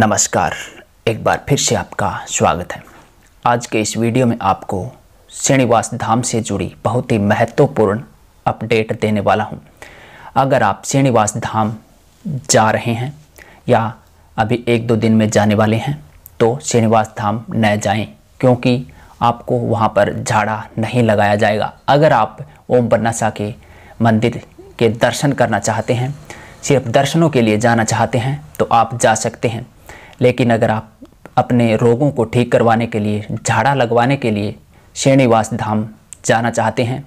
नमस्कार एक बार फिर से आपका स्वागत है आज के इस वीडियो में आपको श्रीनिवास धाम से जुड़ी बहुत ही महत्वपूर्ण अपडेट देने वाला हूं। अगर आप श्रीनिवास धाम जा रहे हैं या अभी एक दो दिन में जाने वाले हैं तो श्रीनिवास धाम न जाएं क्योंकि आपको वहां पर झाड़ा नहीं लगाया जाएगा अगर आप ओम बन्नासा के मंदिर के दर्शन करना चाहते हैं सिर्फ दर्शनों के लिए जाना चाहते हैं तो आप जा सकते हैं लेकिन अगर आप अपने रोगों को ठीक करवाने के लिए झाड़ा लगवाने के लिए श्रीनिवास धाम जाना चाहते हैं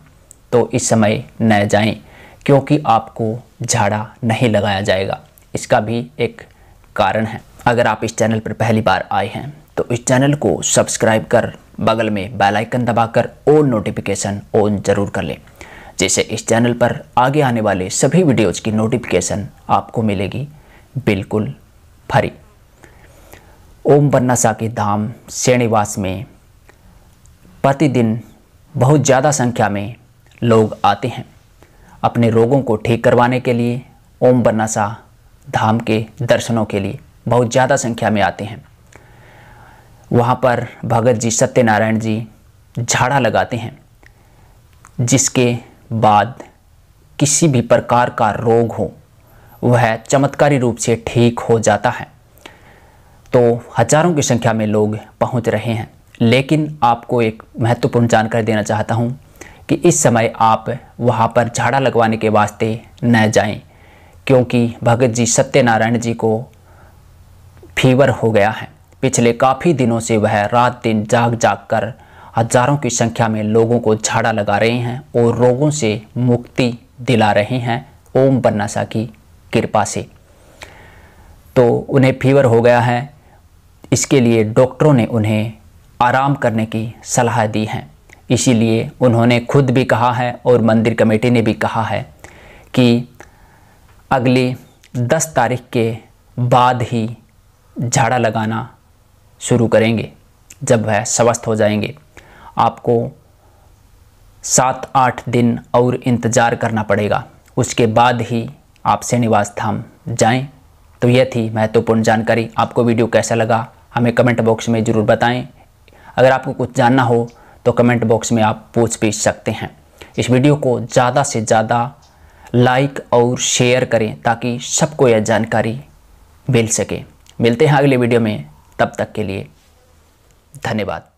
तो इस समय न जाएं क्योंकि आपको झाड़ा नहीं लगाया जाएगा इसका भी एक कारण है अगर आप इस चैनल पर पहली बार आए हैं तो इस चैनल को सब्सक्राइब कर बगल में बेल आइकन दबाकर ऑल नोटिफिकेशन ऑन जरूर कर लें जैसे इस चैनल पर आगे आने वाले सभी वीडियोज़ की नोटिफिकेशन आपको मिलेगी बिल्कुल फ्री ओम बन्नासा के धाम श्रेणीवास में प्रतिदिन बहुत ज़्यादा संख्या में लोग आते हैं अपने रोगों को ठीक करवाने के लिए ओम बन्नासा धाम के दर्शनों के लिए बहुत ज़्यादा संख्या में आते हैं वहाँ पर भगत जी सत्यनारायण जी झाड़ा लगाते हैं जिसके बाद किसी भी प्रकार का रोग हो वह चमत्कारी रूप से ठीक हो जाता है तो हजारों की संख्या में लोग पहुंच रहे हैं लेकिन आपको एक महत्वपूर्ण जानकारी देना चाहता हूं कि इस समय आप वहां पर झाड़ा लगवाने के वास्ते न जाएं क्योंकि भगत जी सत्यनारायण जी को फीवर हो गया है पिछले काफ़ी दिनों से वह रात दिन जाग जाग कर हजारों की संख्या में लोगों को झाड़ा लगा रहे हैं और रोगों से मुक्ति दिला रहे हैं ओम बन्नासा की कृपा से तो उन्हें फीवर हो गया है इसके लिए डॉक्टरों ने उन्हें आराम करने की सलाह दी है इसीलिए उन्होंने खुद भी कहा है और मंदिर कमेटी ने भी कहा है कि अगली 10 तारीख के बाद ही झाड़ा लगाना शुरू करेंगे जब वह स्वस्थ हो जाएंगे आपको सात आठ दिन और इंतज़ार करना पड़ेगा उसके बाद ही आप श्रीनिवास धाम जाएं तो यह थी महत्वपूर्ण जानकारी आपको वीडियो कैसा लगा हमें कमेंट बॉक्स में ज़रूर बताएं अगर आपको कुछ जानना हो तो कमेंट बॉक्स में आप पूछ भी सकते हैं इस वीडियो को ज़्यादा से ज़्यादा लाइक और शेयर करें ताकि सबको यह जानकारी मिल सके मिलते हैं अगले वीडियो में तब तक के लिए धन्यवाद